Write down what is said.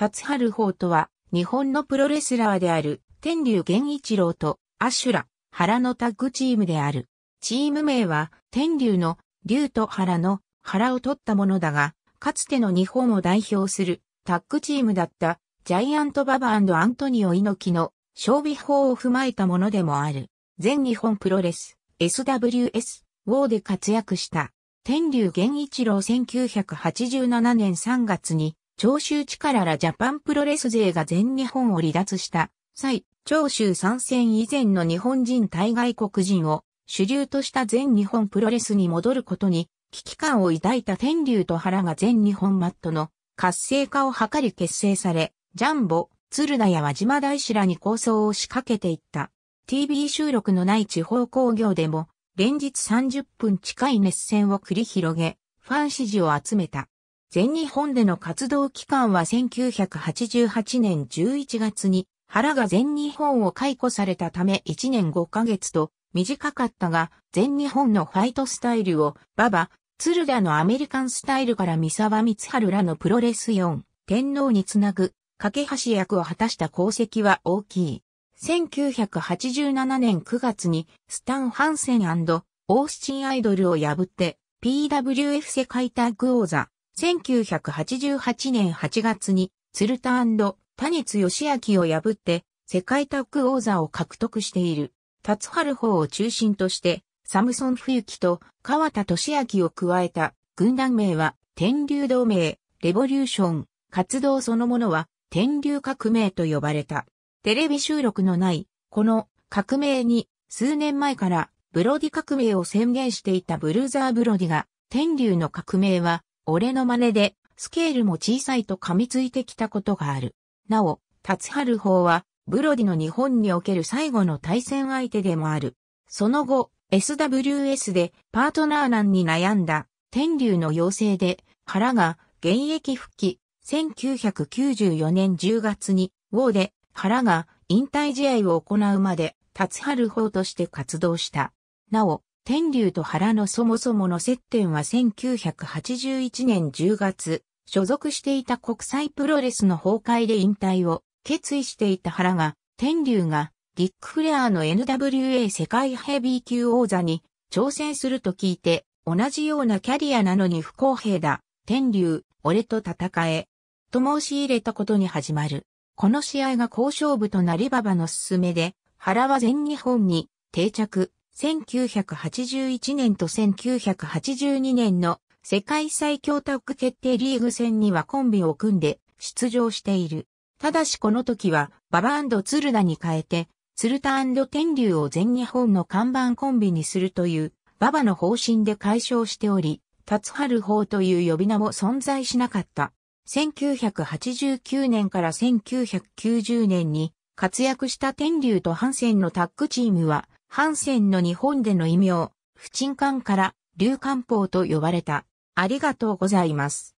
達春法とは、日本のプロレスラーである、天竜源一郎と、アシュラ、原のタッグチームである。チーム名は、天竜の、竜と原の、原を取ったものだが、かつての日本を代表する、タッグチームだった、ジャイアントババアントニオ猪木の、勝備法を踏まえたものでもある。全日本プロレス、SWS、ウォーで活躍した。天竜源一郎1987年3月に長州力らジャパンプロレス勢が全日本を離脱した際、長州参戦以前の日本人対外国人を主流とした全日本プロレスに戻ることに危機感を抱いた天竜と原が全日本マットの活性化を図り結成され、ジャンボ、鶴田や和島大師らに構想を仕掛けていった。TV 収録のない地方工業でも連日30分近い熱戦を繰り広げ、ファン支持を集めた。全日本での活動期間は1988年11月に原が全日本を解雇されたため1年5ヶ月と短かったが全日本のファイトスタイルを馬場、鶴田のアメリカンスタイルから三沢光春らのプロレス4天皇につなぐ架け橋役を果たした功績は大きい。1987年9月にスタン・ハンセンオースチン・アイドルを破って PWF 世界タッグ王座1988年8月に、鶴田谷津義明を破って、世界タッグ王座を獲得している。立春法を中心として、サムソン冬樹と川田俊明を加えた軍団名は天竜同盟、レボリューション、活動そのものは天竜革命と呼ばれた。テレビ収録のない、この革命に数年前からブロディ革命を宣言していたブルーザーブロディが、天竜の革命は俺の真似で、スケールも小さいと噛みついてきたことがある。なお、立春法は、ブロディの日本における最後の対戦相手でもある。その後、SWS でパートナー難に悩んだ、天竜の要請で、原が現役復帰、1994年10月に、ウォーで原が引退試合を行うまで、立春法として活動した。なお、天竜と原のそもそもの接点は1981年10月、所属していた国際プロレスの崩壊で引退を決意していた原が、天竜がディック・フレアの NWA 世界ヘビー級王座に挑戦すると聞いて、同じようなキャリアなのに不公平だ。天竜、俺と戦え。と申し入れたことに始まる。この試合が好勝負となり馬場の勧めで、原は全日本に定着。1981年と1982年の世界最強タッグ決定リーグ戦にはコンビを組んで出場している。ただしこの時は、ババツルダに変えて、ツン田天竜を全日本の看板コンビにするという、ババの方針で解消しており、ハ春法という呼び名も存在しなかった。1989年から1990年に活躍した天竜とハンセンのタッグチームはハンセンの日本での異名、不沈艦から、流艦方と呼ばれた。ありがとうございます。